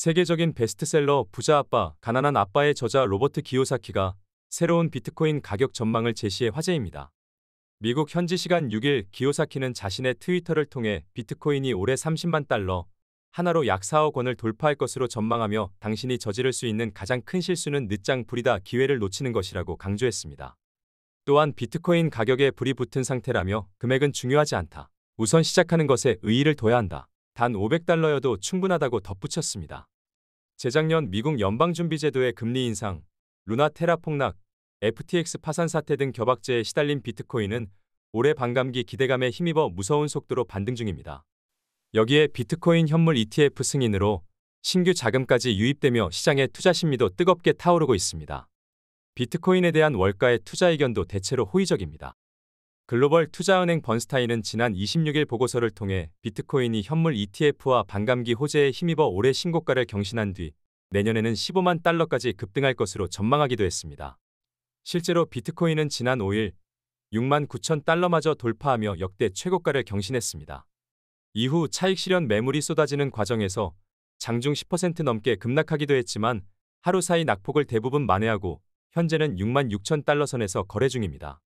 세계적인 베스트셀러 부자 아빠, 가난한 아빠의 저자 로버트 기요사키가 새로운 비트코인 가격 전망을 제시해 화제입니다. 미국 현지 시간 6일 기요사키는 자신의 트위터를 통해 비트코인이 올해 30만 달러, 하나로 약 4억 원을 돌파할 것으로 전망하며 당신이 저지를 수 있는 가장 큰 실수는 늦장 부리다 기회를 놓치는 것이라고 강조했습니다. 또한 비트코인 가격에 불이 붙은 상태라며 금액은 중요하지 않다. 우선 시작하는 것에 의의를 둬야 한다. 단 500달러여도 충분하다고 덧붙였습니다. 재작년 미국 연방준비제도의 금리 인상, 루나 테라 폭락, FTX 파산 사태 등 겨박제에 시달린 비트코인은 올해 반감기 기대감에 힘입어 무서운 속도로 반등 중입니다. 여기에 비트코인 현물 ETF 승인으로 신규 자금까지 유입되며 시장의 투자 심리도 뜨겁게 타오르고 있습니다. 비트코인에 대한 월가의 투자 의견도 대체로 호의적입니다. 글로벌 투자은행 번스타인은 지난 26일 보고서를 통해 비트코인이 현물 ETF와 반감기 호재에 힘입어 올해 신고가를 경신한 뒤 내년에는 15만 달러까지 급등할 것으로 전망하기도 했습니다. 실제로 비트코인은 지난 5일 6만 9천 달러마저 돌파하며 역대 최고가를 경신했습니다. 이후 차익 실현 매물이 쏟아지는 과정에서 장중 10% 넘게 급락하기도 했지만 하루 사이 낙폭을 대부분 만회하고 현재는 6만 6천 달러 선에서 거래 중입니다.